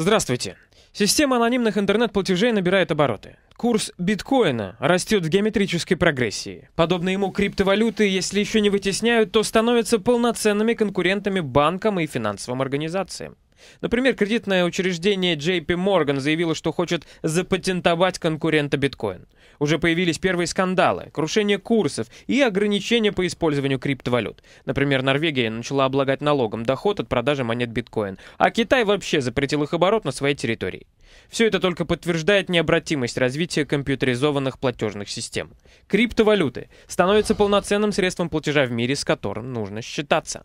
Здравствуйте. Система анонимных интернет-платежей набирает обороты. Курс биткоина растет в геометрической прогрессии. Подобные ему криптовалюты, если еще не вытесняют, то становятся полноценными конкурентами банкам и финансовым организациям. Например, кредитное учреждение JP Morgan заявило, что хочет запатентовать конкурента биткоин. Уже появились первые скандалы, крушение курсов и ограничения по использованию криптовалют. Например, Норвегия начала облагать налогом доход от продажи монет биткоин, а Китай вообще запретил их оборот на своей территории. Все это только подтверждает необратимость развития компьютеризованных платежных систем. Криптовалюты становятся полноценным средством платежа в мире, с которым нужно считаться.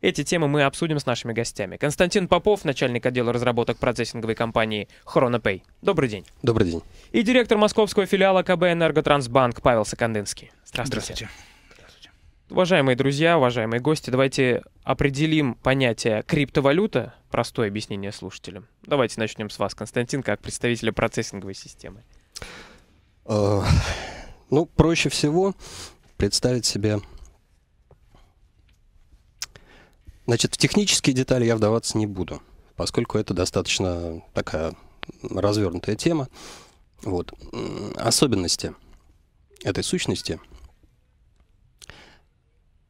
Эти темы мы обсудим с нашими гостями. Константин Попов, начальник отдела разработок процессинговой компании ChronoPay. Добрый день. Добрый день. И директор московского филиала КБ «Энерготрансбанк» Павел Сокандынский. Здравствуйте. Здравствуйте. Уважаемые друзья, уважаемые гости, давайте определим понятие криптовалюта, простое объяснение слушателям. Давайте начнем с вас, Константин, как представителя процессинговой системы. Э, ну, проще всего представить себе Значит, в технические детали я вдаваться не буду, поскольку это достаточно такая развернутая тема. Вот. Особенности этой сущности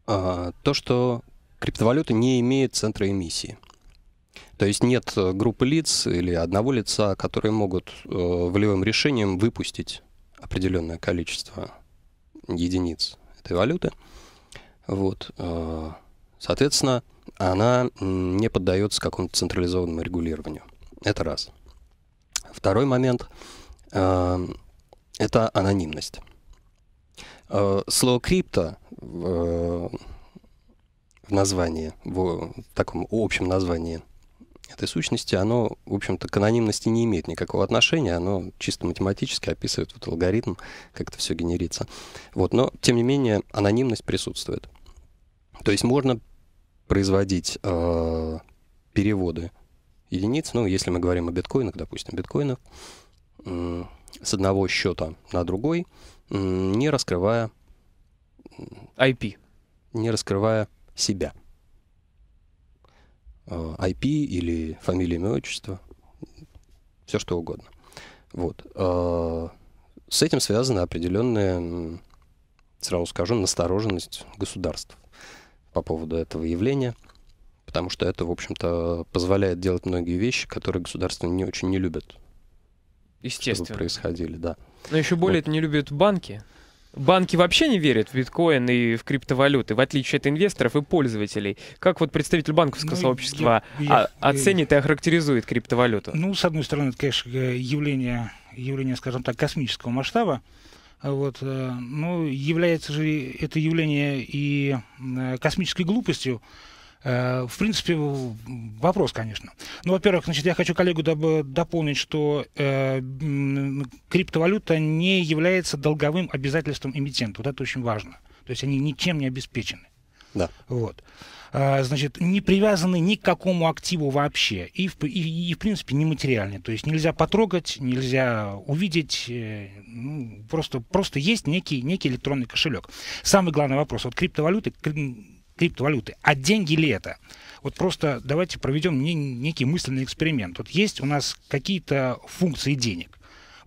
а, то, что криптовалюта не имеет центра эмиссии. То есть нет э, группы лиц или одного лица, которые могут э, волевым решением выпустить определенное количество единиц этой валюты. Вот. Э, соответственно, она не поддается какому-то централизованному регулированию. Это раз. Второй момент э, – это анонимность. Э, слово «крипто» в, э, в названии, в, в таком общем названии этой сущности, оно, в общем-то, к анонимности не имеет никакого отношения, оно чисто математически описывает вот алгоритм, как это все генерится. Вот, но, тем не менее, анонимность присутствует. То есть можно производить э, переводы единиц, ну, если мы говорим о биткоинах, допустим, биткоинах, э, с одного счета на другой, э, не раскрывая... IP. Не раскрывая себя. Э, IP или фамилия, имя, отчество, все что угодно. Вот. Э, с этим связаны определенная, сразу скажу, настороженность государств по поводу этого явления, потому что это, в общем-то, позволяет делать многие вещи, которые государство не очень не любят. Естественно. Чтобы происходили, да. Но еще более вот. это не любят банки. Банки вообще не верят в биткоин и в криптовалюты, в отличие от инвесторов и пользователей. Как вот представитель банковского ну, сообщества я, я, оценит я, и охарактеризует криптовалюту? Ну, с одной стороны, это, конечно, явление, явление, скажем так, космического масштаба. А вот. Э, ну, является же это явление и э, космической глупостью. Э, в принципе, вопрос, конечно. Ну, во-первых, значит, я хочу коллегу дополнить, что э, криптовалюта не является долговым обязательством эмитента. Вот это очень важно. То есть они ничем не обеспечены. Да. Вот. А, значит, не привязаны ни к какому активу вообще, и, в, и, и в принципе, нематериальны. То есть нельзя потрогать, нельзя увидеть, э, ну, просто, просто есть некий, некий электронный кошелек. Самый главный вопрос, вот криптовалюты, криптовалюты, а деньги ли это? Вот просто давайте проведем некий мысленный эксперимент. Вот есть у нас какие-то функции денег.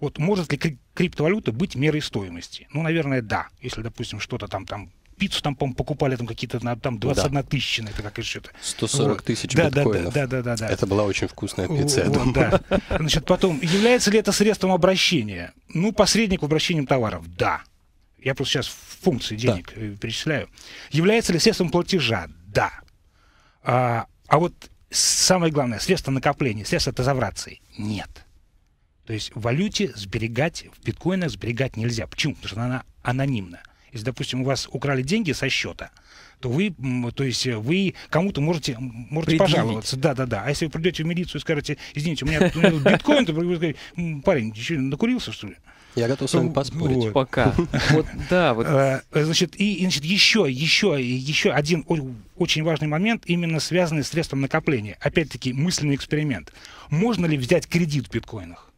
Вот может ли криптовалюта быть мерой стоимости? Ну, наверное, да. Если, допустим, что-то там, там пиццу там, по-моему, покупали там какие-то там 21 да. тысяча, это как еще то 140 вот. тысяч да, биткоинов. Да, да, да, да, да. Это была очень вкусная пицца, я думаю. Да. Значит, потом, является ли это средством обращения? Ну, посредник в обращении товаров, да. Я просто сейчас в функции денег да. Э, перечисляю. Является ли средством платежа? Да. А, а вот самое главное, средство накопления, средство тезаврации? Нет. То есть в валюте сберегать, в биткоинах сберегать нельзя. Почему? Потому что она анонимна. Если, допустим, у вас украли деньги со счета, то вы, то есть э, вы кому-то можете, можете пожаловаться. Да, да, да. А если вы придете в милицию и скажете, извините, у меня, у меня биткоин, то вы скажете, парень, ты что, накурился, что ли? Я готов с вами ну, поспорить. Вот. Пока. Вот, да, вот. Э, значит, и значит, еще, еще, еще один очень важный момент, именно связанный с средством накопления. Опять-таки, мысленный эксперимент. Можно ли взять кредит в биткоинах?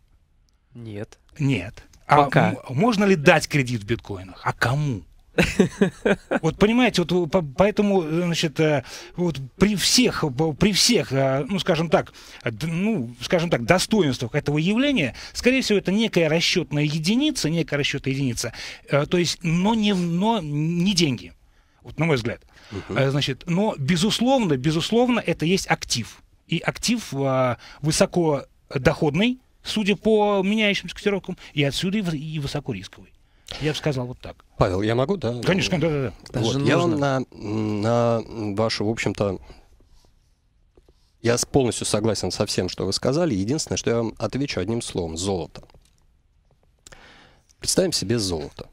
Нет. Нет. А Пока. можно ли дать кредит в биткоинах? А кому? Вот понимаете, вот э, поэтому, э, значит, э, вот при всех, при всех, ну, скажем так, ну, скажем так, достоинствах этого явления, скорее всего, это некая расчетная единица, некая расчетная единица, то есть, но не, но не деньги, вот на мой взгляд. Значит, но, безусловно, безусловно, это есть актив. И актив высокодоходный, судя по меняющимся котировкам, и отсюда и высокорисковый. Я бы сказал вот так. Павел, я могу, да? Конечно, да, да, да. вот. Я вам на, на вашу, в общем-то, я полностью согласен со всем, что вы сказали. Единственное, что я вам отвечу одним словом – золото. Представим себе золото.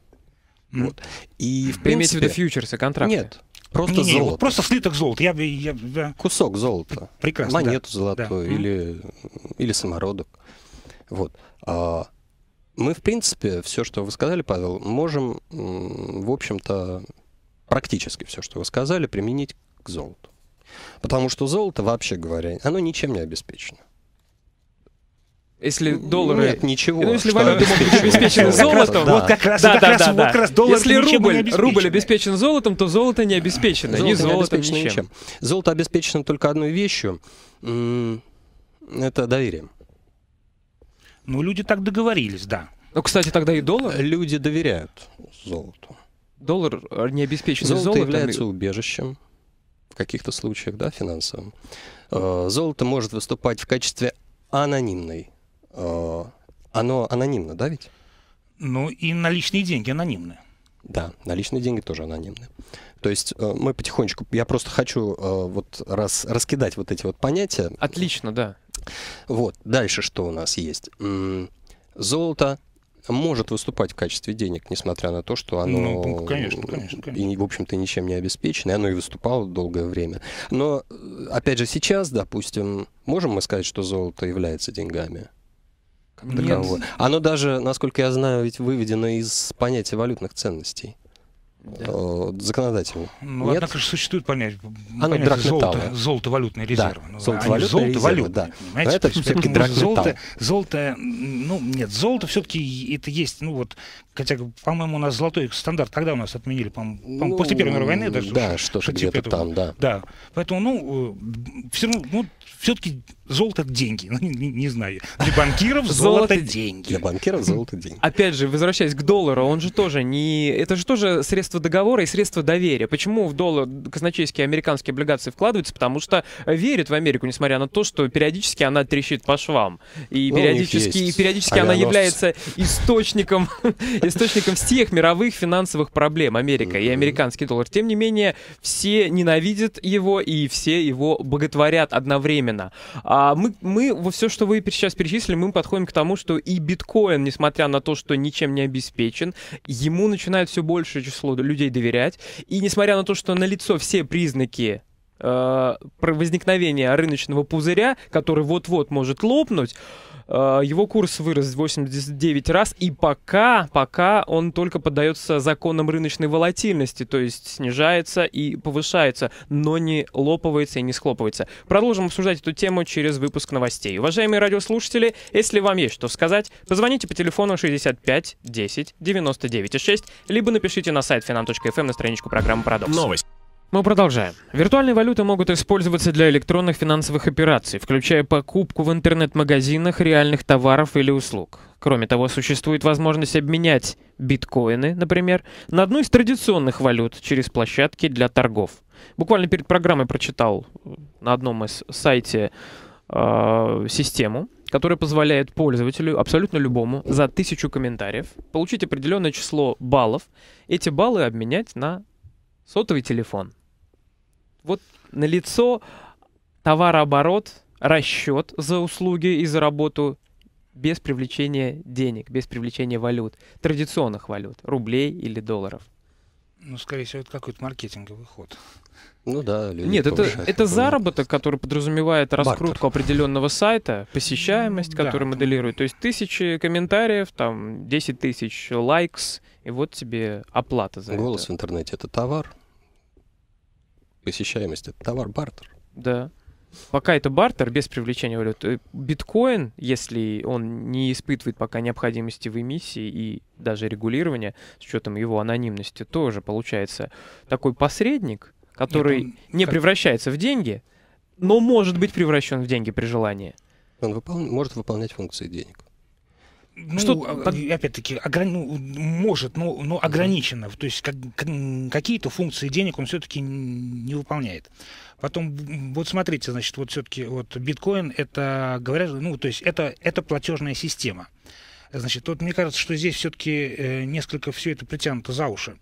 Mm. Вот. И в Вы принципе... в виду фьючерсы, контракты? Нет, просто не, не, золото. Вот просто слиток золота. Я, я, я... Кусок золота. Прекрасно, Монету да. золотую да. или, или самородок. Вот. А, мы, в принципе, все, что вы сказали, Павел, можем, в общем-то, практически все, что вы сказали, применить к золоту. Потому что золото, вообще говоря, оно ничем не обеспечено. Если доллары... Нет, ничего. Ну, если валюты обеспечены золотом... Вот как раз, да, да, да, вот да. раз доллар Если рубль, обеспечен. рубль обеспечен золотом, то золото не обеспечено. Золото ни золотом, не ничем. ничем. Золото обеспечено только одной вещью. Это доверием. Ну, люди так договорились, да. Ну, кстати, тогда и доллар... Э, люди доверяют золоту. Доллар э, не обеспечен золото золотом. является убежищем в каких-то случаях, да, финансовым. Э, золото может выступать в качестве анонимной. Оно анонимно, да, ведь? Ну, и наличные деньги анонимны. Да, наличные деньги тоже анонимны. То есть мы потихонечку, я просто хочу вот раз раскидать вот эти вот понятия. Отлично, да. Вот, дальше что у нас есть? Золото может выступать в качестве денег, несмотря на то, что оно, ну, конечно, конечно, конечно. И, в общем-то, ничем не обеспечено, и оно и выступало долгое время. Но, э, опять же, сейчас, допустим, можем мы сказать, что золото является деньгами? Нет. Оно даже, насколько я знаю, ведь выведено из понятия валютных ценностей да. законодателем. Ну, Нет? однако же существует понятие, Оно золото, золото-валютные резервы. Ну, а да. золото-валютные золото резервы, валютные, да. Понимаете? Но это все-таки драгметалл. золото, золото, ну, нет, золото все-таки это есть, ну, вот, хотя, по-моему, у нас золотой стандарт, когда у нас отменили, по-моему, ну, после Первой мировой войны даже. Да, что-то где-то этого. там, да. Да, поэтому, ну, все равно, ну, все-таки золото деньги. Ну, не, не знаю. Для банкиров золото деньги. Для банкиров золото деньги. Опять же, возвращаясь к доллару, он же тоже не... Это же тоже средство средства договора и средства доверия. Почему в доллар казначейские американские облигации вкладываются? Потому что верят в Америку, несмотря на то, что периодически она трещит по швам. И ну, периодически, и периодически она является источником, источником всех мировых финансовых проблем Америка и американский доллар. Тем не менее, все ненавидят его и все его боготворят одновременно. А мы, мы все, что вы сейчас перечислили, мы подходим к тому, что и биткоин, несмотря на то, что ничем не обеспечен, ему начинает все большее число людей доверять. И несмотря на то, что на лицо все признаки э, возникновения рыночного пузыря, который вот-вот может лопнуть, Э, его курс вырос 89 раз, и пока, пока он только поддается законам рыночной волатильности, то есть снижается и повышается, но не лопывается и не схлопывается. Продолжим обсуждать эту тему через выпуск новостей. Уважаемые радиослушатели, если вам есть что сказать, позвоните по телефону 65 10 99 6, либо напишите на сайт finan.fm эм на страничку программы «Парадокс». Новость. Мы продолжаем. Виртуальные валюты могут использоваться для электронных финансовых операций, включая покупку в интернет-магазинах реальных товаров или услуг. Кроме того, существует возможность обменять биткоины, например, на одну из традиционных валют через площадки для торгов. Буквально перед программой прочитал на одном из сайте э, систему, которая позволяет пользователю, абсолютно любому, за тысячу комментариев получить определенное число баллов, эти баллы обменять на сотовый телефон. Вот на лицо товарооборот, расчет за услуги и за работу без привлечения денег, без привлечения валют, традиционных валют, рублей или долларов. Ну, скорее всего, это какой-то маркетинговый ход. Ну да, люди Нет, это, это заработок, который подразумевает раскрутку Бартер. определенного сайта, посещаемость, которая да, моделирует. То есть тысячи комментариев, там 10 тысяч лайкс, и вот тебе оплата за Голос это. Голос в интернете — это товар. Посещаемость — это товар, бартер. Да. Пока это бартер без привлечения валют. Э, биткоин, если он не испытывает пока необходимости в эмиссии и даже регулирования, с учетом его анонимности, тоже получается такой посредник, который Нет, он... не как... превращается в деньги, но может быть превращен в деньги при желании. Он выпол... может выполнять функции денег ну, что, а, опять-таки, ограни... ну, может, но, но ограничено. То есть как, какие-то функции денег он все-таки не выполняет. Потом, вот смотрите, значит, вот все-таки вот биткоин, это, говорят, ну, то есть это, это платежная система. Значит, вот мне кажется, что здесь все-таки э, несколько все это притянуто за уши.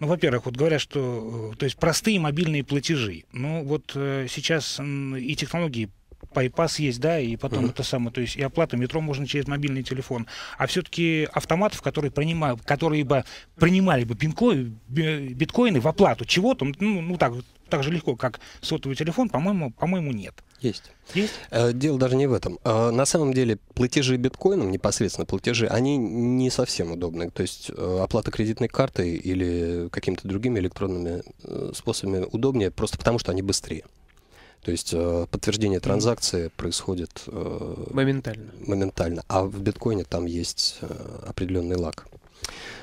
Ну, во-первых, вот говорят, что, э, то есть простые мобильные платежи. Ну, вот э, сейчас и технологии пайпас есть, да, и потом uh-huh. это самое, то есть и оплату метро можно через мобильный телефон. А все-таки автоматов, которые принимают, которые бы принимали бы биткоины в оплату чего-то, ну, ну так, так же легко, как сотовый телефон, по-моему, по-моему, нет. Есть. Есть? Э, дело даже не в этом. Э, на самом деле платежи биткоином, непосредственно платежи, они не совсем удобны. То есть э, оплата кредитной картой или какими-то другими электронными способами удобнее, просто потому что они быстрее. То есть э, подтверждение транзакции происходит... Э, моментально. Моментально. А в биткоине там есть э, определенный лаг.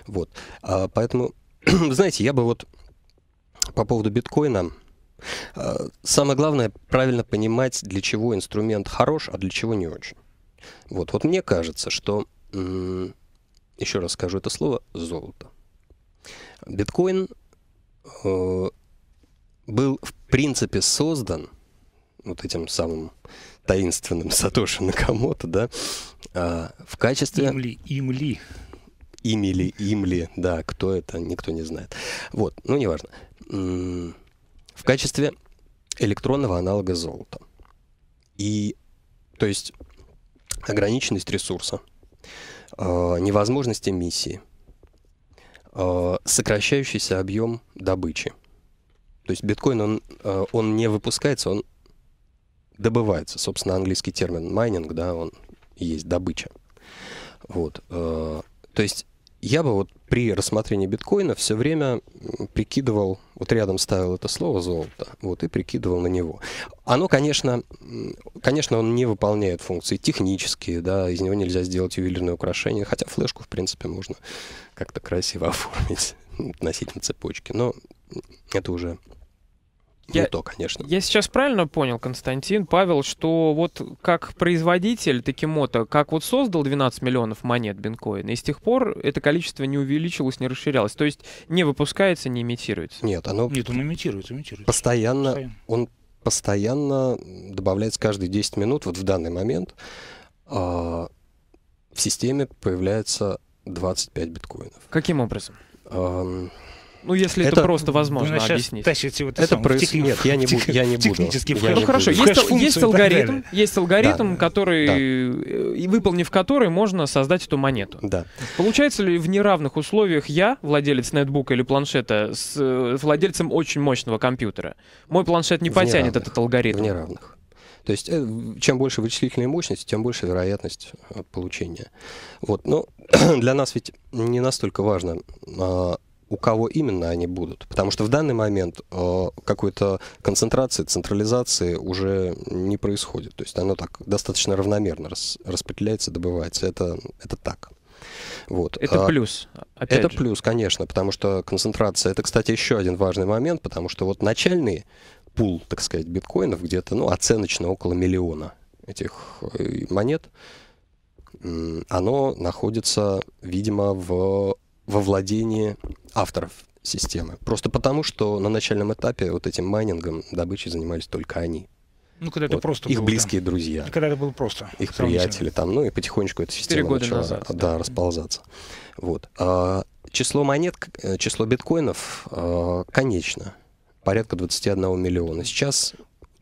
Вот. А поэтому, знаете, я бы вот по поводу биткоина... Самое главное правильно понимать, для чего инструмент хорош, а для чего не очень. Вот, вот мне кажется, что, еще раз скажу это слово, золото. Биткоин э, был в принципе создан вот этим самым таинственным Сатоши Накамото, да, а, в качестве... Имли, имли. имли имли, да, кто это, никто не знает. Вот, ну, неважно. В качестве электронного аналога золота. И, то есть, ограниченность ресурса, а, невозможность эмиссии, а, сокращающийся объем добычи. То есть биткоин, он, а, он не выпускается, он добывается. Собственно, английский термин майнинг, да, он есть добыча. Вот. Э, то есть я бы вот при рассмотрении биткоина все время прикидывал, вот рядом ставил это слово золото, вот и прикидывал на него. Оно, конечно, конечно, он не выполняет функции технические, да, из него нельзя сделать ювелирное украшение, хотя флешку, в принципе, можно как-то красиво оформить носить на цепочке, но это уже я, не то, конечно. Я сейчас правильно понял, Константин, Павел, что вот как производитель Такимото, как вот создал 12 миллионов монет бинкоина, и с тех пор это количество не увеличилось, не расширялось. То есть не выпускается, не имитируется. Нет, оно... Нет, он имитируется, имитируется. Постоянно, постоянно. он постоянно добавляется каждые 10 минут, вот в данный момент, э, в системе появляется 25 биткоинов. Каким образом? Э, ну, если это, это просто возможно ну, объяснить. Тащите вот это происходит. Тех... Я не, буду, я не буду. Я ну хорошо, буду. есть, есть алгоритм, есть алгоритм, да, который, да. Э, выполнив который, можно создать эту монету. Да. Получается ли в неравных условиях я, владелец нетбука или планшета, с э, владельцем очень мощного компьютера? Мой планшет не в потянет неравных, этот алгоритм. В неравных. То есть э, чем больше вычислительной мощности, тем больше вероятность получения. Вот. Но ну, для нас ведь не настолько важно а, у кого именно они будут. Потому что в данный момент э, какой-то концентрации, централизации уже не происходит. То есть оно так достаточно равномерно рас, распределяется, добывается. Это, это так. Вот. Это а, плюс. Опять это же. плюс, конечно, потому что концентрация. Это, кстати, еще один важный момент, потому что вот начальный пул, так сказать, биткоинов где-то, ну, оценочно около миллиона этих э, монет, оно находится, видимо, в во владение авторов системы. Просто потому, что на начальном этапе вот этим майнингом добычей занимались только они. Ну, когда вот. это просто Их было, близкие да. друзья. Когда это было просто. Их приятели там, ну и потихонечку эта система года начала назад, да, да. расползаться. Вот. А, число монет, э, число биткоинов, а, конечно, порядка 21 миллиона. Сейчас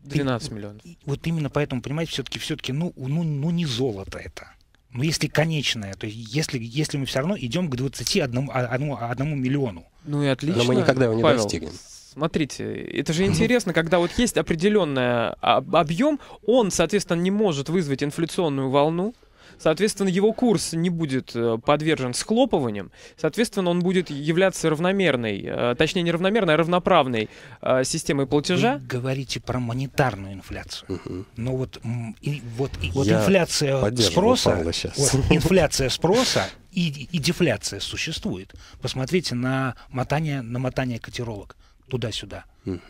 12 миллионов. вот именно поэтому, понимаете, все-таки, все-таки, ну, ну, ну не золото это ну, если конечная, то есть если, если мы все равно идем к 21 одному, а, а, одному миллиону. Ну и отлично. Но мы никогда его не Павел, достигнем. Смотрите, это же интересно, когда вот есть определенный а, объем, он, соответственно, не может вызвать инфляционную волну, Соответственно, его курс не будет э, подвержен схлопыванием. Соответственно, он будет являться равномерной, э, точнее, не равномерной, а равноправной э, системой платежа. Вы говорите про монетарную инфляцию. Угу. Ну Но вот, и, вот, и, вот инфляция спроса... Вот, инфляция спроса и, и дефляция существует. Посмотрите на мотание, на мотание котировок туда-сюда.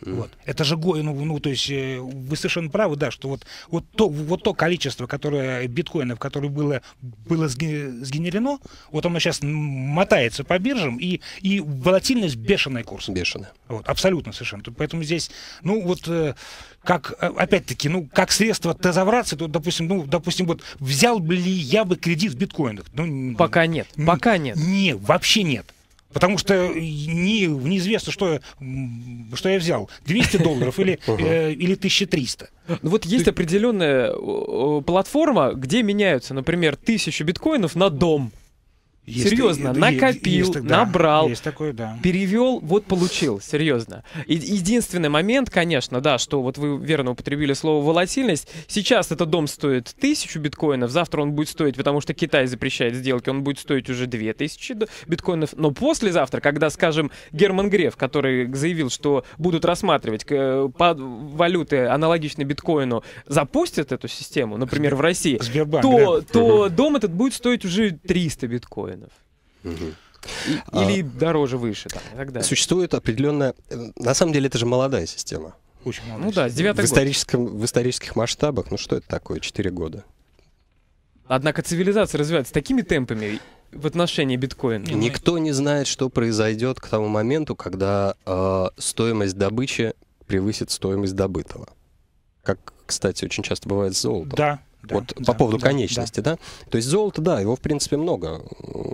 Вот. Это же ну, ну, то есть э, вы совершенно правы, да, что вот, вот, то, вот то количество которое, биткоинов, которое было, было сгенерено, вот оно сейчас мотается по биржам, и, и волатильность бешеная курс. Бешеная. Вот, абсолютно совершенно. Поэтому здесь, ну вот, э, как, э, опять-таки, ну, как средство тезаврации, то, допустим, ну, допустим, вот взял бы ли я бы кредит в биткоинах? Ну, Пока нет. Пока нет. Не, вообще нет. Потому что не, неизвестно, что, что я взял. 200 долларов или, э, или 1300. Ну вот есть определенная платформа, где меняются, например, тысячу биткоинов на дом. Есть, серьезно, есть, накопил, есть, набрал, есть такое, да. перевел, вот получил, серьезно. И, единственный момент, конечно, да, что вот вы верно употребили слово волатильность. Сейчас этот дом стоит тысячу биткоинов, завтра он будет стоить, потому что Китай запрещает сделки, он будет стоить уже две тысячи биткоинов. Но послезавтра, когда, скажем, Герман Греф, который заявил, что будут рассматривать э, валюты аналогичные биткоину, запустят эту систему, например, в России, Сбербанк, то, да? то дом этот будет стоить уже 300 биткоинов биткоинов. Угу. И, а или а, дороже, выше, там, и так далее. Существует определенная... Э, на самом деле это же молодая система. Очень молодая. Ну да, с 9 в, историческом, в исторических масштабах, ну что это такое, 4 года? Однако цивилизация развивается такими темпами в отношении биткоина. Ну Никто не знает, что произойдет к тому моменту, когда э, стоимость добычи превысит стоимость добытого. Как, кстати, очень часто бывает с золотом. Да, да, вот да, по поводу да, конечности, да. да? То есть золото, да, его в принципе много.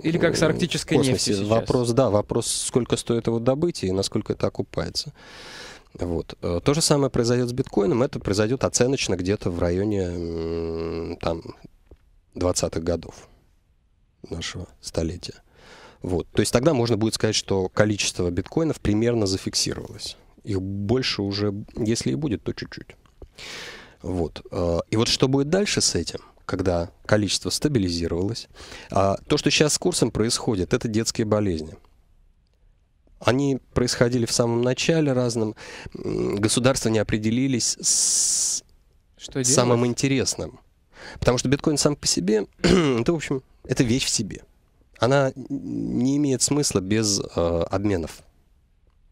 Или как с арктической нефтью сейчас. Вопрос, да, вопрос, сколько стоит его добыть и насколько это окупается. Вот. Э, то же самое произойдет с биткоином, это произойдет оценочно где-то в районе там 20-х годов нашего столетия. Вот. То есть тогда можно будет сказать, что количество биткоинов примерно зафиксировалось. Их больше уже, если и будет, то чуть-чуть. Вот. Э, и вот что будет дальше с этим? когда количество стабилизировалось. А, то, что сейчас с курсом происходит, это детские болезни. Они происходили в самом начале разным. Государства не определились с что самым интересным. Потому что биткоин сам по себе, это, в общем, это вещь в себе. Она не имеет смысла без э, обменов.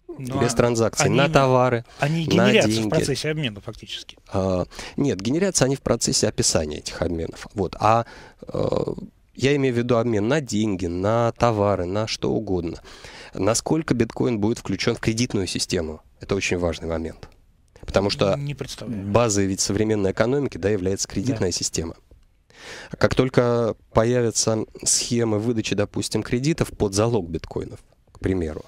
Но ну, без а транзакций они, на товары, они на деньги. в процессе обмена фактически. А, нет, генерятся они в процессе описания этих обменов. Вот, а, а я имею в виду обмен на деньги, на товары, на что угодно. Насколько биткоин будет включен в кредитную систему? Это очень важный момент. Потому что Не базой ведь современной экономики да, является кредитная да. система. Как только появятся схемы выдачи, допустим, кредитов под залог биткоинов, к примеру,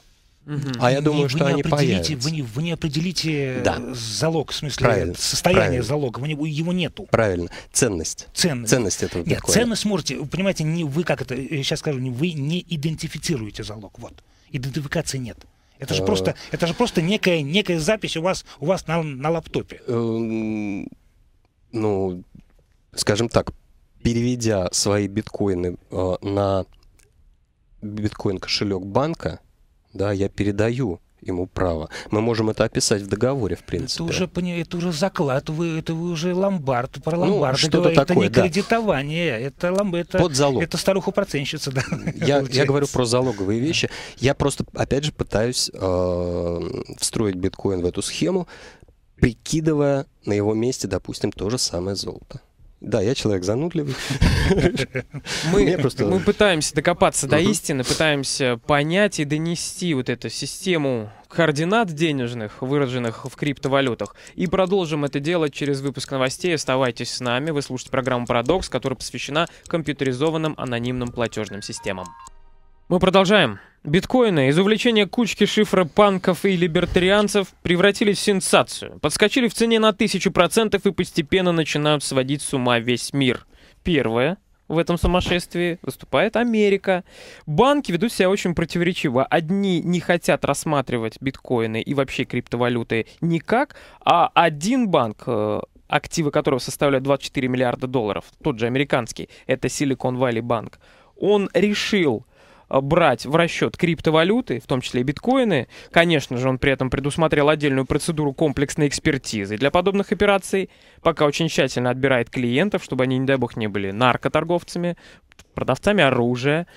а я думаю, вы что они появятся. Вы не, вы не определите да. Э, залог, в смысле Правильно. состояние Правильно. залога, вы не, его нету. Правильно. Ценность. Ценность. Ценность этого биткоина. Нет, биткоина. ценность можете, понимаете, не, вы как это, я сейчас скажу, не вы не идентифицируете залог, вот. Идентификации нет. Это же а. просто, это же просто некая, некая запись у вас, у вас на, на лаптопе. Эм, ну, скажем так, переведя свои биткоины э, на биткоин кошелек банка, да, я передаю ему право. Мы можем это описать в договоре, в принципе. Это уже, это уже заклад, вы, это вы уже ломбард, про ломбард. Ну, это, это такое, не да. кредитование, это, ломб, это, Под залог. это старуха-проценщица. Да, я, я говорю про залоговые вещи. Я просто, опять же, пытаюсь э, встроить биткоин в эту схему, прикидывая на его месте, допустим, то же самое золото. Да, я человек занудливый. Мы, пытаемся докопаться до истины, пытаемся понять и донести вот эту систему координат денежных, выраженных в криптовалютах. И продолжим это делать через выпуск новостей. Оставайтесь с нами. Вы слушаете программу «Парадокс», которая посвящена компьютеризованным анонимным платежным системам. Мы продолжаем. Биткоины из увлечения кучки шифра панков и либертарианцев превратились в сенсацию. Подскочили в цене на тысячу процентов и постепенно начинают сводить с ума весь мир. Первое в этом сумасшествии выступает Америка. Банки ведут себя очень противоречиво. Одни не хотят рассматривать биткоины и вообще криптовалюты никак, а один банк э, активы которого составляют 24 миллиарда долларов, тот же американский, это Silicon Valley Bank, он решил Э, брать в расчет криптовалюты, в том числе и биткоины. Конечно же, он при этом предусмотрел отдельную процедуру комплексной экспертизы для подобных операций. Пока очень тщательно отбирает клиентов, чтобы они, не дай бог, не были наркоторговцами, продавцами оружия,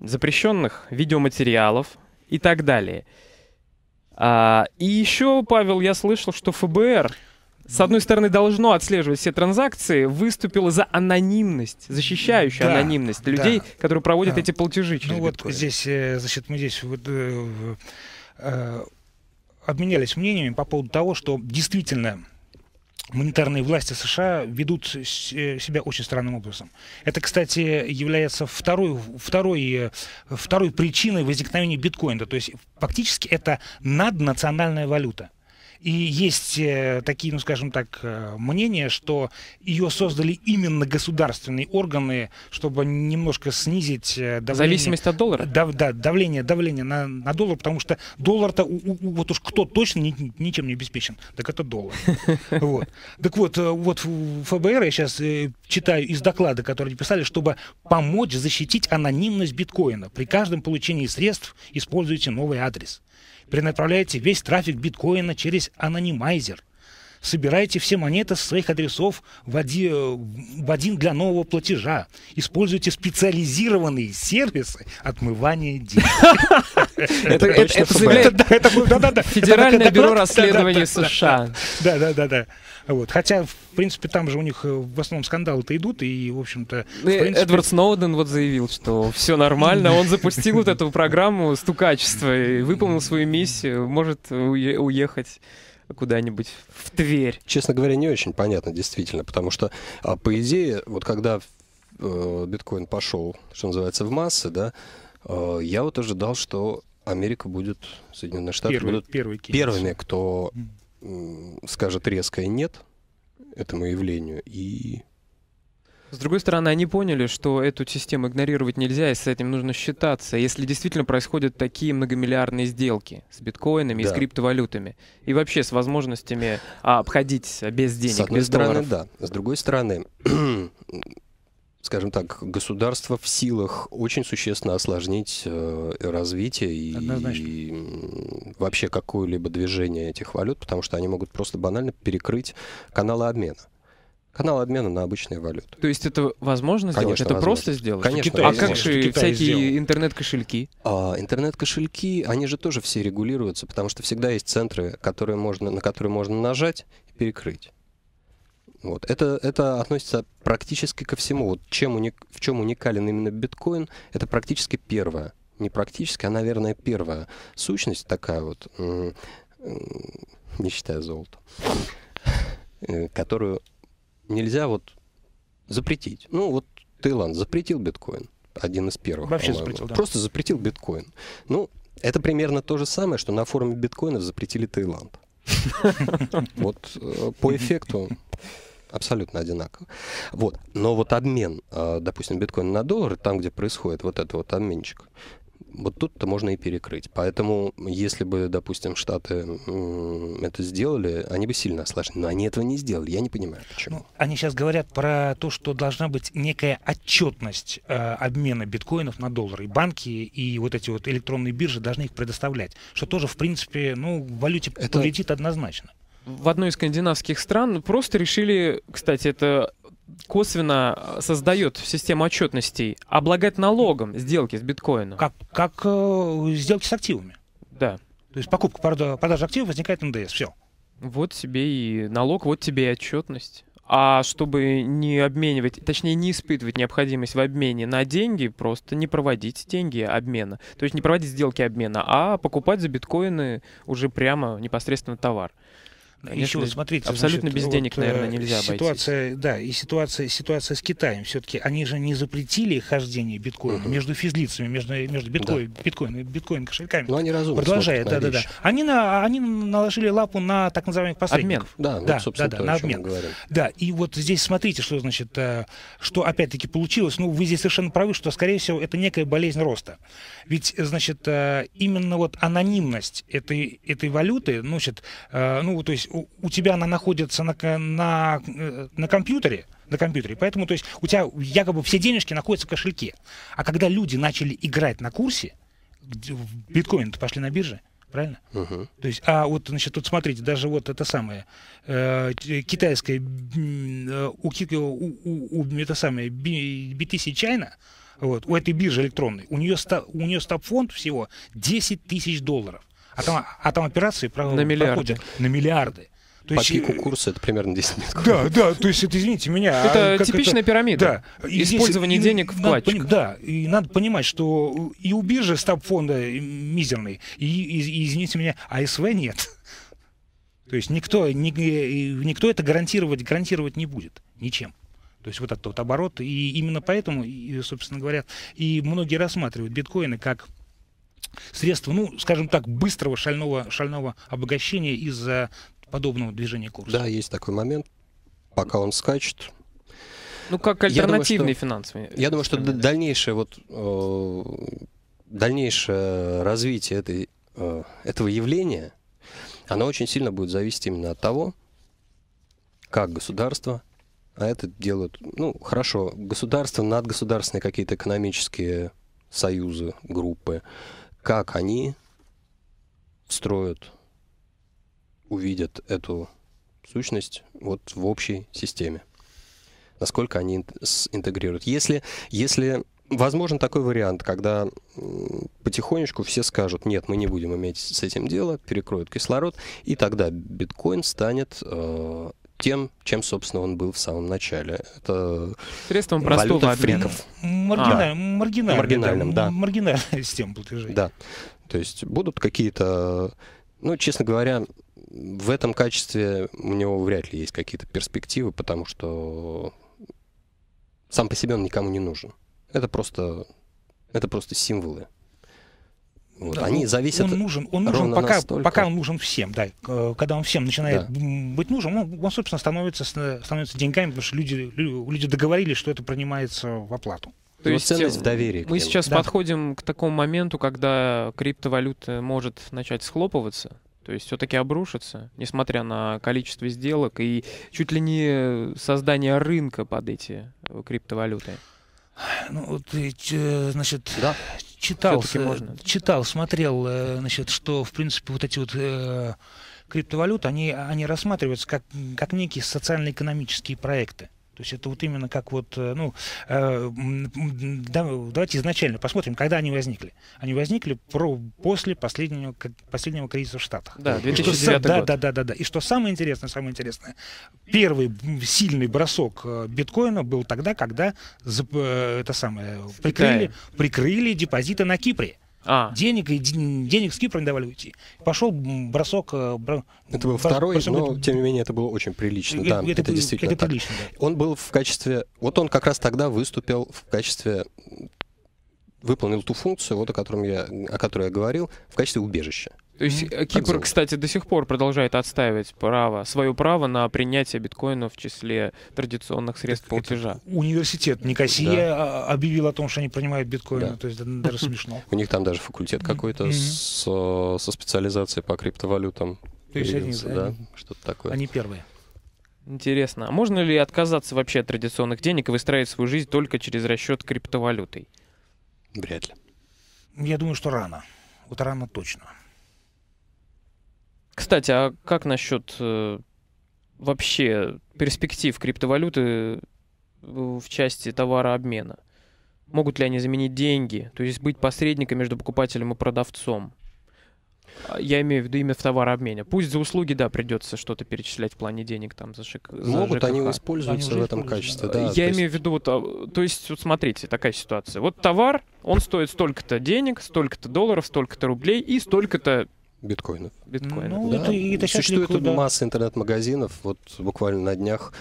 запрещенных видеоматериалов и так далее. А, и еще, Павел, я слышал, что ФБР с одной стороны, должно отслеживать все транзакции, выступило за анонимность, защищающую да, анонимность людей, да, которые проводят да. эти платежи ну через Ну биткоин. вот здесь, э, значит, мы здесь вот, э, э, обменялись мнениями по поводу того, что действительно монетарные власти США ведут э, себя очень странным образом. Это, кстати, является второй, второй, второй причиной возникновения биткоина. То есть фактически это наднациональная валюта. И есть э, такие, ну скажем так, э, мнения, что ее создали именно государственные органы, чтобы немножко снизить э, давление. Зависимость от доллара? Да, да давление, давление на, на доллар, потому что доллар-то, вот уж кто точно ни, ничем не обеспечен, так это доллар. Вот. Так вот, вот ФБР, я сейчас читаю из доклада, который писали, чтобы помочь защитить анонимность биткоина. При каждом получении средств используйте новый адрес перенаправляйте весь трафик биткоина через анонимайзер. Собирайте все монеты с своих адресов в, оди, э, в один для нового платежа. Используйте специализированные сервисы отмывания денег. Это Федеральное бюро расследований США. Да, да, да, да. Вот. Хотя, в принципе, там же у них э, в основном скандалы-то идут, и, в общем-то... Э, принципе... Эдвард Сноуден вот заявил, что все нормально, он запустил вот эту программу стукачества и выполнил свою миссию, может уехать куда-нибудь в Тверь. Честно говоря, не очень понятно, действительно, потому что, а, по идее, вот когда э, биткоин пошел, что называется, в массы, да, я вот ожидал, что Америка будет, Соединенные Штаты первый, будут первый первыми, кто скажет резкое «нет» этому явлению и с другой стороны, они поняли, что эту систему игнорировать нельзя, и с этим нужно считаться, если действительно происходят такие многомиллиардные сделки с биткоинами да. и с криптовалютами, и вообще с возможностями а, обходить без денег, с одной без стороны, долларов. да. С другой стороны, скажем так, государство в силах очень существенно осложнить э, развитие и, и вообще какое-либо движение этих валют, потому что они могут просто банально перекрыть каналы обмена. Канал обмена на обычные валюты. То есть это возможно Конечно, сделать? Это возможно. просто сделать? Конечно. Китай а как же всякие интернет-кошельки? А, интернет-кошельки, они же тоже все регулируются, потому что всегда есть центры, которые можно, на которые можно нажать и перекрыть. Вот. Это, это относится практически ко всему. Вот чем уник, в чем уникален именно биткоин, это практически первое. Не практически, а, наверное, первая сущность такая вот, не считая золото, э, которую нельзя вот запретить. Ну, вот Таиланд запретил биткоин, один из первых. Вообще запретил, да. Просто запретил биткоин. Ну, это примерно то же самое, что на форуме биткоинов запретили Таиланд. Вот э, по эффекту абсолютно одинаково. Вот. Но вот обмен, а, допустим, биткоина на доллары, там, где происходит вот этот вот обменчик, вот тут-то можно и перекрыть. Поэтому, если бы, допустим, Штаты это сделали, они бы сильно осложнили. Но они этого не сделали. Я не понимаю, почему. Ну, они сейчас говорят про то, что должна быть некая отчетность э, обмена биткоинов на доллары. И банки, и вот эти вот электронные биржи должны их предоставлять. Что тоже, в принципе, ну, в валюте это... полетит однозначно в одной из скандинавских стран просто решили, кстати, это косвенно создает систему отчетностей, облагать налогом сделки с биткоином. Как, как э, сделки с активами. Да. То есть покупка, продажа, продажа активов возникает НДС, все. Вот тебе и налог, вот тебе и отчетность. А чтобы не обменивать, точнее не испытывать необходимость в обмене на деньги, просто не проводить деньги обмена. То есть не проводить сделки обмена, а покупать за биткоины уже прямо непосредственно товар. Конечно, еще смотрите, абсолютно значит, без денег, вот, наверное, э, нельзя ситуация, обойтись. Да, и ситуация, ситуация с Китаем. Все-таки они же не запретили хождение биткоина угу. между физлицами, между, между биткоин, да. биткоин, биткоин кошельками. Но ну, они разумно Продолжает, да, да, да. Они, на, они наложили лапу на так называемых посредников. Обмен. Да, да, вот, да, да, то, на обмен. Да, и вот здесь смотрите, что значит, э, что опять-таки получилось. Ну, вы здесь совершенно правы, что, скорее всего, это некая болезнь роста. Ведь, значит, э, именно вот анонимность этой, этой валюты, ну, значит, ну, то есть у тебя она находится на, на, э, на компьютере, на компьютере. Поэтому, то есть, у тебя якобы все денежки находятся в кошельке. А когда люди начали играть на курсе, биткоин, то пошли на бирже, правильно? Uh-huh. То есть, а вот, значит, тут смотрите, даже вот это самое э, китайское, э, у, у, у, у это самое BTC China, вот, у этой биржи электронной, у нее, ста, у нее стоп фонд всего 10 тысяч долларов. А там, а там операции проходят на миллиарды. На миллиарды. То По есть, э, пику курса это примерно 10 минут. Да, да, то есть это, извините меня. А это а, типичная это, пирамида. Да. Использование здесь, денег в платье. Да, и надо понимать, что и у биржи стаб-фонда мизерный, и, и, извините меня, а АСВ нет. То есть никто, ни, никто это гарантировать, гарантировать не будет ничем. То есть вот этот вот оборот. И именно поэтому, и, собственно говоря, и многие рассматривают биткоины как средства, ну, скажем так, быстрого шального, шального обогащения из-за подобного движения курса. Да, есть такой момент. Пока он скачет, ну, как альтернативный финансовый. Я думаю, что, я думаю, что дальнейшее, вот, э, дальнейшее развитие этой, э, этого явления, оно очень сильно будет зависеть именно от того, как государство, а это делают, ну, хорошо, государство, надгосударственные какие-то экономические союзы, группы, как они строят, увидят эту сущность вот в общей системе. Насколько они интегрируют. Если, если возможен такой вариант, когда потихонечку все скажут, нет, мы не будем иметь с этим дело, перекроют кислород, и тогда биткоин станет э, тем, чем, собственно, он был в самом начале. Это средством простого фриков. Маргина... А. Маргинальным, да. да. Маргинальная система платежей. Да. То есть будут какие-то... Ну, честно говоря, в этом качестве у него вряд ли есть какие-то перспективы, потому что сам по себе он никому не нужен. Это просто, это просто символы. Вот, да, они ну, зависят. Он нужен, он нужен пока, настолько. пока он нужен всем, да. Когда он всем начинает да. быть нужен, он, ну, он собственно становится становится деньгами, потому что люди люди договорились, что это принимается в оплату. То есть ценность в э, доверии. Мы сейчас да. подходим к такому моменту, когда криптовалюта может начать схлопываться. То есть все-таки обрушится, несмотря на количество сделок и чуть ли не создание рынка под эти э, криптовалюты. Ну, вот, э, значит, да читал, э, можно. читал, смотрел, э, значит, что, в принципе, вот эти вот э, криптовалюты, они, они рассматриваются как, как некие социально-экономические проекты. То есть это вот именно как вот, э, ну, э, давайте изначально посмотрим, когда они возникли. Они возникли про, после последнего, последнего кризиса в Штатах. Да, 2009 что, год. Да, да, да, да, да. И что самое интересное, самое интересное, первый сильный бросок э, биткоина был тогда, когда э, это самое, прикрыли, прикрыли депозиты на Кипре. А. Денег, и денег с Кипра не давали уйти. Пошел бросок... Э, Бро... Это был второй, бросок, но, тем не менее, это было очень прилично. Э, да, это, это действительно это так. да. Он был в качестве... Вот он как раз тогда выступил в качестве выполнил ту функцию, вот о, котором я, о которой я говорил, в качестве убежища. То есть э, Кипр, кстати, до сих пор продолжает отстаивать право, свое право на принятие биткоина в числе традиционных средств так платежа. Университет Никосия да. Э, объявил о том, что они принимают биткоины. Да. То есть даже смешно. У них там даже факультет какой-то со специализацией по криптовалютам. То есть они, да, что-то такое. Они первые. Интересно, а можно ли отказаться вообще от традиционных денег и выстраивать свою жизнь только через расчет криптовалютой? Вряд ли. Я думаю, что рано. Вот рано точно. Кстати, а как насчет э, вообще перспектив криптовалюты в части товарообмена? Могут ли они заменить деньги, то есть быть посредником между покупателем и продавцом? А, я имею в виду именно в товарообмене. Пусть за услуги, да, придется что-то перечислять в плане денег там за ЖК. Могут за они используются они в этом качестве, да. Я есть... имею в виду, вот, а, то есть, вот смотрите, такая ситуация. Вот товар, он стоит столько-то денег, столько-то долларов, столько-то рублей и столько-то биткоинов. биткоинов. Ну, да. это, это Существует ликуда. масса интернет-магазинов. Вот буквально на днях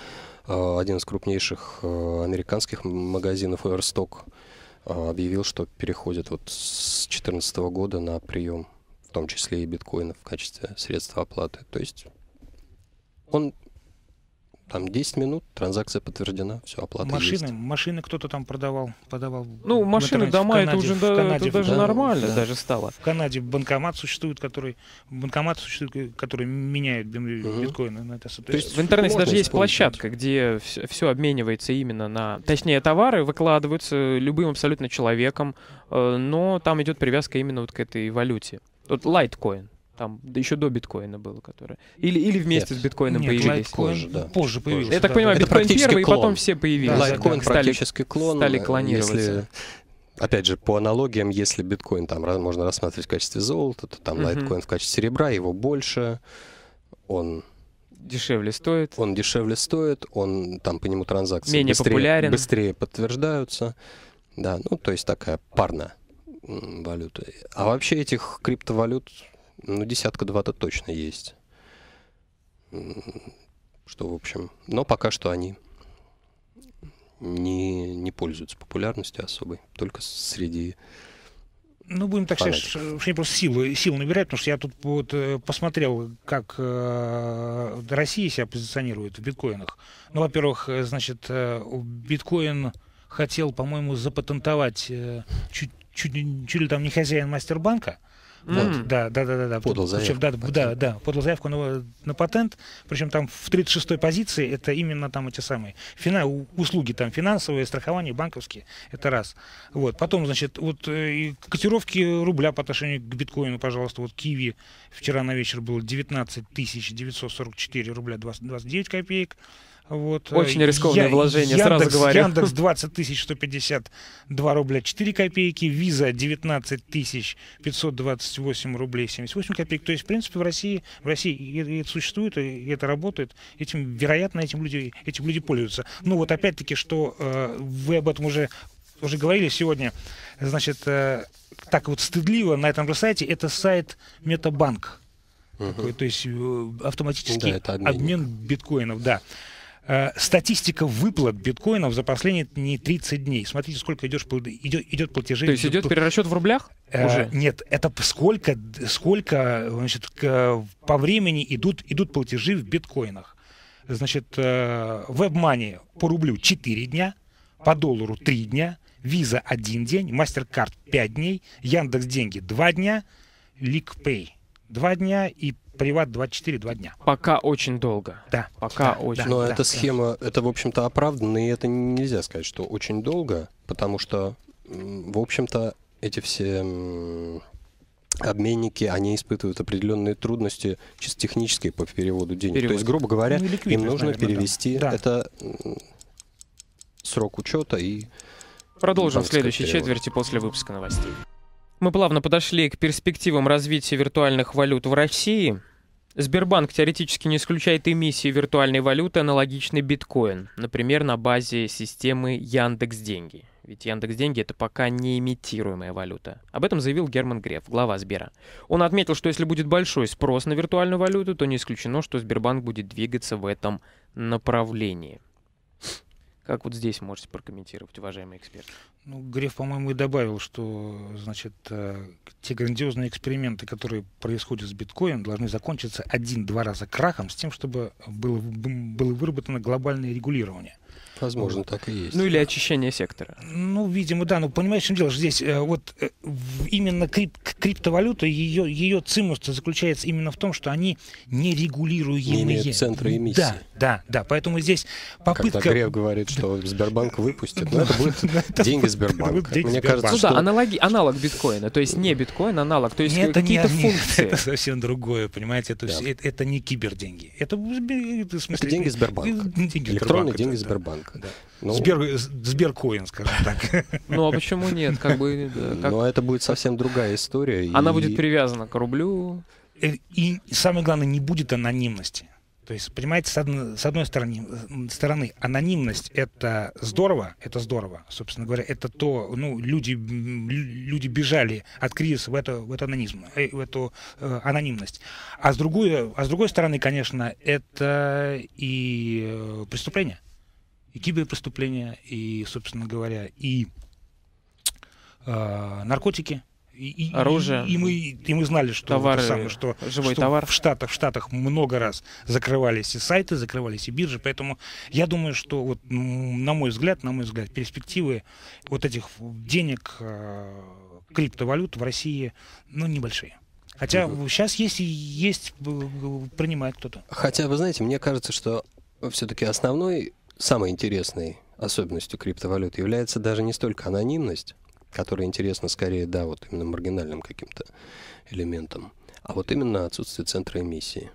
э, один из крупнейших э, американских магазинов Airstock э, объявил, что переходит вот с 2014 года на прием, в том числе и биткоина в качестве средства оплаты. То есть он там 10 минут, транзакция подтверждена, все, оплата машины, есть. Машины кто-то там продавал, подавал. Ну, машины, дома, Канаде, это уже в Канаде, это даже да, нормально да. даже стало. В Канаде банкомат существует, который, банкомат существует, который меняет биткоины. На это, то есть в интернете даже есть площадка, где все, все обменивается именно на... Точнее, товары выкладываются любым абсолютно человеком, э, но там идет привязка именно вот к этой валюте. Вот лайткоин там да еще до биткоина было, которое или или вместе Нет. с биткоином Нет, появились. Лайткоин позже, да. позже появился. Я так да, понимаю, это биткоин первый, клон. и потом все появились. Да, лайткоин да. практически стали, клон. Стали клонироваться. Если опять же, по аналогиям, если биткоин там можно рассматривать в качестве золота, то там угу. лайткоин в качестве серебра, его больше, он... Дешевле стоит. Он дешевле стоит, он там по нему транзакции Менее быстрее, популярен. быстрее подтверждаются. Да, ну то есть такая парная валюта. А вообще этих криптовалют ну, десятка-два-то точно есть. Что, в общем... Но пока что они не, не пользуются популярностью особой. Только среди ну, будем так Фанатик. сказать, что просто силы, силы набирают, потому что я тут вот э, посмотрел, как э, Россия себя позиционирует в биткоинах. Ну, во-первых, э, значит, э, биткоин хотел, по-моему, запатентовать э, чуть, чуть, чуть ли там не хозяин мастербанка, вот, да, да, да, да, да. Подал заявку. Причем, да, да, да, подал заявку на, на патент. Причем там в 36-й позиции это именно там эти самые фина, услуги там финансовые, страхование, банковские. Это раз. Вот. Потом, значит, вот э, и котировки рубля по отношению к биткоину, пожалуйста. Вот Киви вчера на вечер было 19 944 рубля 29 копеек. Вот. Э, Очень рискованное Я, вложение, Яндекс, сразу говорю. Яндекс 20 152 рубля 4 копейки, Виза 19 528 рублей 78 копеек. То есть, в принципе, в России, в России это существует, и это работает. Этим, вероятно, этим люди, этим люди пользуются. Ну вот опять-таки, что э, вы об этом уже, уже говорили сегодня, значит, э, так вот стыдливо на этом же сайте, это сайт Метабанк. Угу. Такой, то есть э, автоматический да, обмен биткоинов, да. Э, статистика выплат биткоинов за последние не 30 дней. Смотрите, сколько идет, идет платежи. То есть идет перерасчет в рублях? Э, уже? Нет, это сколько, сколько значит, к, по времени идут, идут платежи в биткоинах. Значит, э, WebMoney по рублю 4 дня, по доллару 3 дня, Visa 1 день, MasterCard 5 дней, Яндекс Деньги 2 дня, ЛикПей 2 дня и приват 24-2 дня. Пока очень долго. Да. Пока да, очень. Да, Но да, эта да, схема, да. это, в общем-то, оправданно, и это нельзя сказать, что очень долго, потому что, в общем-то, эти все обменники, они испытывают определенные трудности чисто технические по переводу денег. Перевод. То есть, грубо говоря, ну, им нужно наверное, перевести да. это срок учета и... Продолжим в следующей перевод. четверти после выпуска новостей. Мы плавно подошли к перспективам развития виртуальных валют в России. Сбербанк теоретически не исключает эмиссии виртуальной валюты, аналогичной биткоин, например, на базе системы Яндекс Деньги. Ведь Яндекс Деньги это пока не имитируемая валюта. Об этом заявил Герман Греф, глава Сбера. Он отметил, что если будет большой спрос на виртуальную валюту, то не исключено, что Сбербанк будет двигаться в этом направлении. Как вот здесь можете прокомментировать, уважаемый эксперт? Ну, Греф, по-моему, и добавил, что, значит, э, те грандиозные эксперименты, которые происходят с биткоином, должны закончиться один-два раза крахом с тем, чтобы было, было выработано глобальное регулирование – Возможно, так и есть. Ну или очищение сектора. Ну, видимо, да. Ну, понимаешь, чем дело? Здесь э, вот э, именно крип криптовалюта, ее, ее цимус заключается именно в том, что они нерегулируемые. Не имеют центра эмиссии. Да, да, да. Поэтому здесь попытка... Когда Греф говорит, что Сбербанк выпустит, но это будут деньги Сбербанка. Мне кажется, Ну да, аналоги, аналог биткоина. То есть не биткоин, аналог. То есть какие-то функции. Это совсем другое, понимаете? Это не киберденьги. Это деньги Сбербанка. Электронные деньги Сбербанка так. Да. Ну, Сбер, Сберкоин, скажем так. Ну а почему нет? Как бы, да, ну, как... Но а это будет совсем другая история. Она и... будет привязана к рублю. И, э, и самое главное, не будет анонимности. То есть, понимаете, с одной, с одной стороны, стороны, анонимность это здорово, это здорово, собственно говоря, это то, ну, люди, люди бежали от кризиса в, это, в, этот анонизм, э, в эту э, анонимность. А с, другой, а с другой стороны, конечно, это и э, преступление и киберпреступления, и, собственно говоря, и э, наркотики, и, оружие, и, и мы и мы знали, что товары, самое, что, живой что товар. в Штатах в Штатах много раз закрывались и сайты, закрывались и биржи, поэтому я думаю, что вот на мой взгляд, на мой взгляд, перспективы вот этих денег а, криптовалют в России, ну небольшие. Хотя угу. сейчас есть и есть э, принимает кто-то. Хотя вы знаете, мне кажется, что все-таки основной самой интересной особенностью криптовалют является даже не столько анонимность, которая интересна скорее, да, вот именно маргинальным каким-то элементом, а вот именно отсутствие центра эмиссии.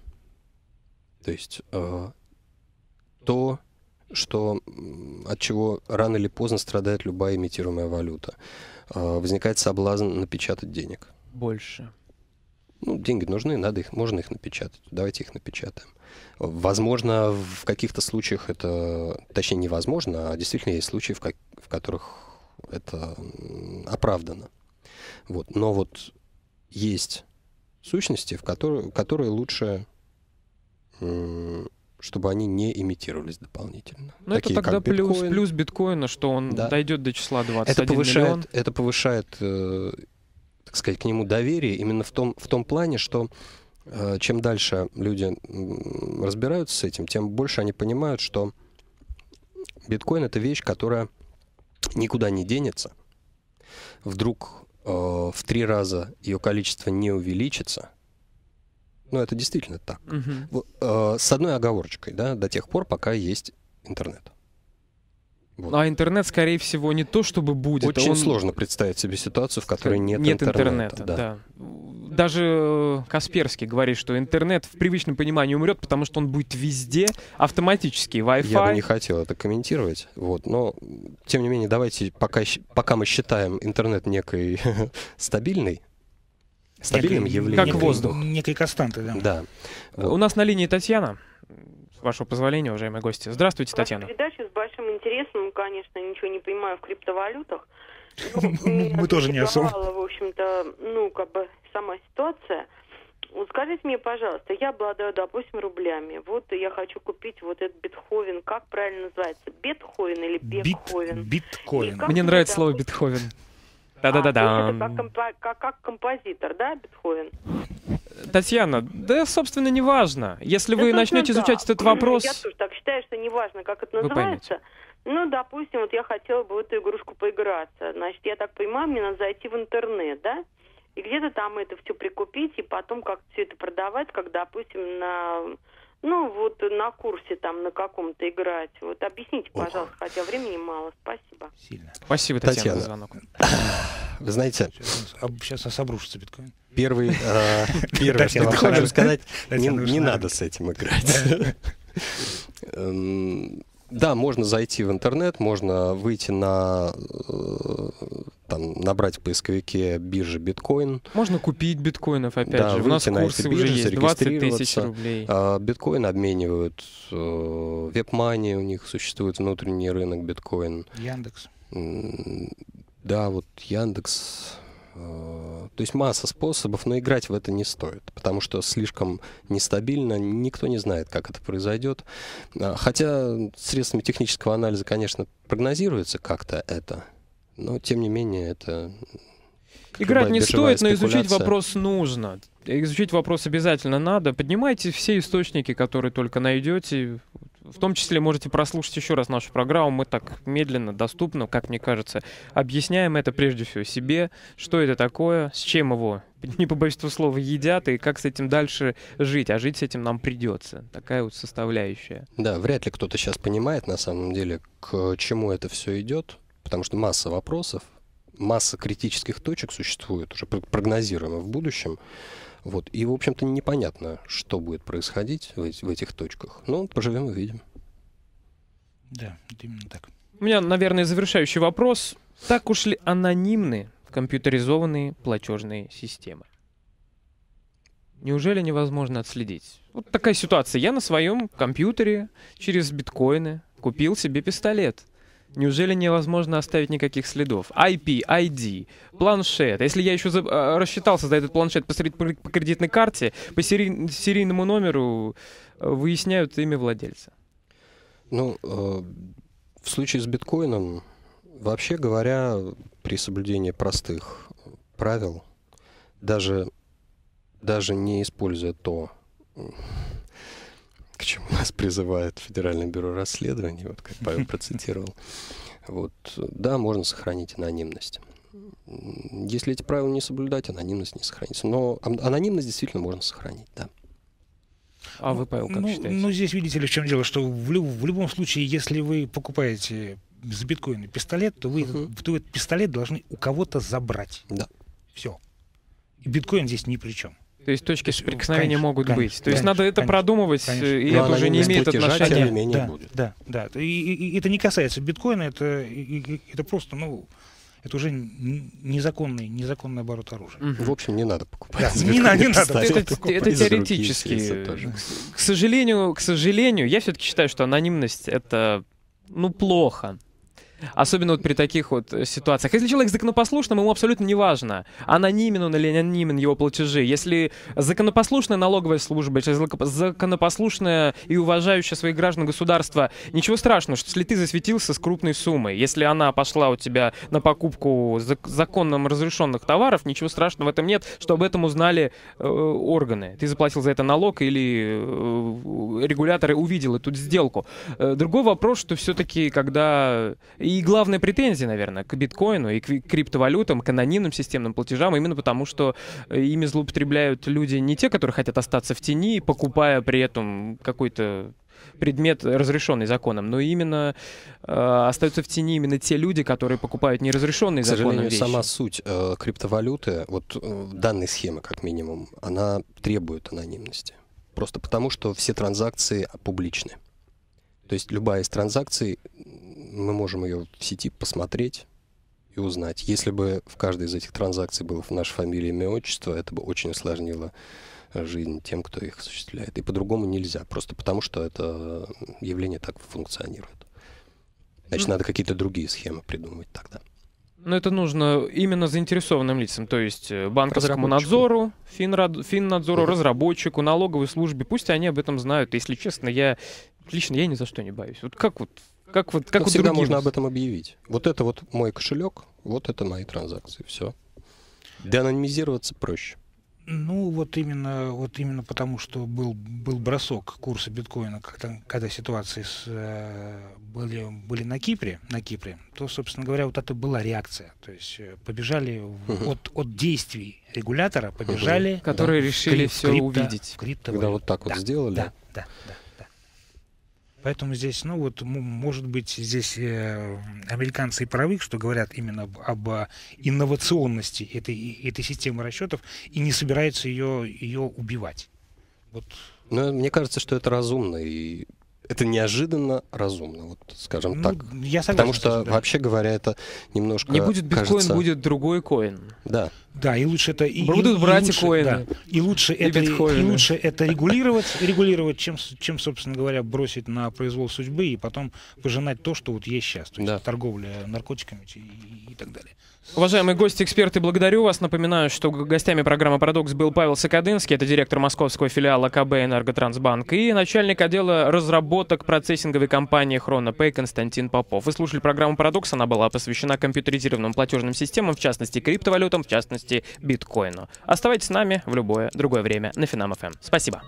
То есть э, то, что, от чего рано или поздно страдает любая имитируемая валюта. Э, возникает соблазн напечатать денег. Больше ну, деньги нужны, надо их, можно их напечатать, давайте их напечатаем. Возможно, в каких-то случаях это, точнее, невозможно, а действительно есть случаи, в, как, в которых это оправдано. Вот. Но вот есть сущности, в которые, которые лучше чтобы они не имитировались дополнительно. Ну, это тогда плюс, биткоин. плюс биткоина, что он да. дойдет до числа 21 это повышает, миллион. Это повышает э, сказать, к нему доверие именно в том, в том плане, что э, чем дальше люди разбираются с этим, тем больше они понимают, что биткоин это вещь, которая никуда не денется. Вдруг э, в три раза ее количество не увеличится. Ну, это действительно так. Угу. Э, с одной оговорочкой, да, до тех пор, пока есть интернет. Вот. А интернет, скорее всего, не то, чтобы будет. Очень он... сложно представить себе ситуацию, в которой нет, нет интернета. интернета да. Да. Даже э, Касперский говорит, что интернет в привычном понимании умрет, потому что он будет везде автоматически. Wi-Fi. Я бы не хотел это комментировать. Вот. Но, тем не менее, давайте, пока, пока мы считаем интернет некой стабильной, стабильным некой, явлением. Как воздух. Некой константы, да. да. Вот. У нас на линии Татьяна вашего позволения, уважаемые гости. Здравствуйте, Ваша Татьяна. передача интересным, конечно, ничего не понимаю в криптовалютах. Ну, мы тоже не особо. в общем-то, ну, как бы сама ситуация. Вот скажите мне, пожалуйста, я обладаю, допустим, рублями. Вот я хочу купить вот этот Бетховен. Как правильно называется? Бетховен или Бетховен? Бит, биткоин. Мне нравится слово Бетховен. А, Да-да-да-да. А, как, композитор, да, Бетховен? Татьяна, да, собственно, не важно. Если вы начнете изучать этот ну, вопрос... Я тоже так считаю, что не как это называется. Вы поймете. Ну, допустим, вот я хотела бы в эту игрушку поиграться. Значит, я так понимаю, мне надо зайти в интернет, да? И где-то там это все прикупить, и потом как все это продавать, как, допустим, на ну, вот на курсе там на каком-то играть. Вот объясните, пожалуйста, Ох. хотя времени мало. Спасибо. Сильно. Спасибо, Татьяна, Татьяна. за звонок. Вы знаете... Сейчас, сейчас нас обрушится биткоин. Первый, э, первый что я вам хочу сказать, не надо с этим играть. Эм, да, можно зайти в интернет, можно выйти на э, там набрать в поисковике биржи биткоин. Можно купить биткоинов, опять да, же. У нас на курсы биржи, уже есть 20 тысяч рублей. А, биткоин обменивают. Э, вебмани у них существует внутренний рынок биткоин. Яндекс. Да, вот Яндекс то есть масса способов, но играть в это не стоит, потому что слишком нестабильно, никто не знает, как это произойдет. А, хотя средствами технического анализа, конечно, прогнозируется как-то это, но тем не менее это... Играть не стоит, но изучить вопрос нужно. Изучить вопрос обязательно надо. Поднимайте все источники, которые только найдете. В том числе можете прослушать еще раз нашу программу. Мы так медленно, доступно, как мне кажется, объясняем это прежде всего себе, что это такое, с чем его, не побоюсь этого слова, едят, и как с этим дальше жить. А жить с этим нам придется. Такая вот составляющая. Да, вряд ли кто-то сейчас понимает, на самом деле, к чему это все идет, потому что масса вопросов, масса критических точек существует, уже прогнозируемо в будущем. Вот. И, в общем-то, непонятно, что будет происходить в, в этих точках. Ну, поживем и увидим. Да, именно так. У меня, наверное, завершающий вопрос. Так уж ли анонимны компьютеризованные платежные системы? Неужели невозможно отследить? Вот такая ситуация. Я на своем компьютере через биткоины купил себе пистолет – Неужели невозможно оставить никаких следов? IP, ID, планшет. Если я еще э, рассчитался за этот планшет по, по кредитной карте, по сери... серийному номеру э, выясняют имя владельца. Ну, э, в случае с биткоином, вообще говоря, при соблюдении простых правил, даже, даже не используя то, к чему нас призывает Федеральное бюро расследований, вот как Павел процитировал. Вот, да, можно сохранить анонимность. Если эти правила не соблюдать, анонимность не сохранится. Но анонимность действительно можно сохранить, да. А вы, ну, Павел, как ну, считаете? Ну, здесь видите ли, в чем дело, что в, люб, в любом случае, если вы покупаете за биткоины пистолет, то вы, uh-huh. то этот пистолет должны у кого-то забрать. Да. Все. И биткоин здесь ни при чем. То есть точки ну, соприкосновения конечно, могут конечно, быть. То есть конечно, надо это конечно, продумывать, конечно. Э, и Но ну, это уже не имеет отношения. да, будет. да, да. И, и, и это не касается биткоина, это, и, и, это просто, ну, это уже незаконный, незаконный оборот оружия. В общем, не надо покупать. Да, не, надо, не надо. Это, это теоретически. Тоже. К сожалению, к сожалению, я все-таки считаю, что анонимность это ну плохо. Особенно вот при таких вот э, ситуациях. Если человек законопослушным, ему абсолютно не важно, анонимен он или не анонимен его платежи. Если законопослушная налоговая служба, если законопослушная и уважающая своих граждан государство, ничего страшного, что если ты засветился с крупной суммой, если она пошла у тебя на покупку законным разрешенных товаров, ничего страшного в этом нет, что об этом узнали э, органы. Ты заплатил за это налог или э, регуляторы увидели эту сделку. Э, другой вопрос, что все-таки, когда и главная претензия, наверное, к биткоину и к криптовалютам, к анонимным системным платежам, именно потому что э, ими злоупотребляют люди не те, которые хотят остаться в тени, покупая при этом какой-то предмет, разрешенный законом, но именно э, остаются в тени именно те люди, которые покупают неразрешенные законом вещи. К сожалению, сама суть э, криптовалюты, вот э, данной схемы как минимум, она требует анонимности. Просто потому, что все транзакции публичны. То есть любая из транзакций мы можем ее в сети посмотреть и узнать. Если бы в каждой из этих транзакций была наша фамилия, имя, отчество, это бы очень усложнило э, жизнь тем, кто их осуществляет. И по-другому нельзя, просто потому что это э, явление так функционирует. Значит, ну надо какие-то другие схемы придумывать тогда. Но это нужно именно заинтересованным лицам, то есть э, банковскому надзору, финрад, финнадзору, mm разработчику, налоговой службе. Пусть они об этом знают. Если честно, я лично я ни за что не боюсь. Вот как вот как вот, как у всегда других. можно об этом объявить. Вот это вот мой кошелек, вот это мои транзакции, все. Деанонимизироваться проще. Ну, вот именно, вот именно потому, что был, был бросок курса биткоина, когда, когда ситуации с, э, были, были на Кипре, на Кипре, то, собственно говоря, вот это была реакция. То есть э, побежали угу. от, от действий регулятора, побежали... Угу. Которые да, решили крипто, все увидеть. когда вот так вот да, сделали. Да, да, да. Поэтому здесь, ну вот, может быть, здесь э, американцы и правы, что говорят именно об, об э, инновационности этой, этой системы расчетов и не собираются ее, ее убивать. Вот. Но ну, мне кажется, что это разумно и это неожиданно разумно, вот скажем ну, так. Я согласен, Потому что, этим, да. вообще говоря, это немножко. Не будет биткоин, кажется... будет другой коин. Да. Да, и лучше это и, будут и, брать и лучше, коины, да, и лучше и это биткоины. и лучше это регулировать, регулировать, чем чем собственно говоря бросить на произвол судьбы и потом пожинать то, что вот есть сейчас, то есть да. торговля наркотиками и, и так далее. Уважаемые гости, эксперты, благодарю вас. Напоминаю, что гостями программы «Парадокс» был Павел Сокодынский, это директор московского филиала КБ «Энерготрансбанк» и начальник отдела разработок процессинговой компании «Хронопэй» Константин Попов. Вы слушали программу «Парадокс», она была посвящена компьютеризированным платежным системам, в частности, криптовалютам, в частности, биткоину. Оставайтесь с нами в любое другое время на Финам.ФМ. Спасибо.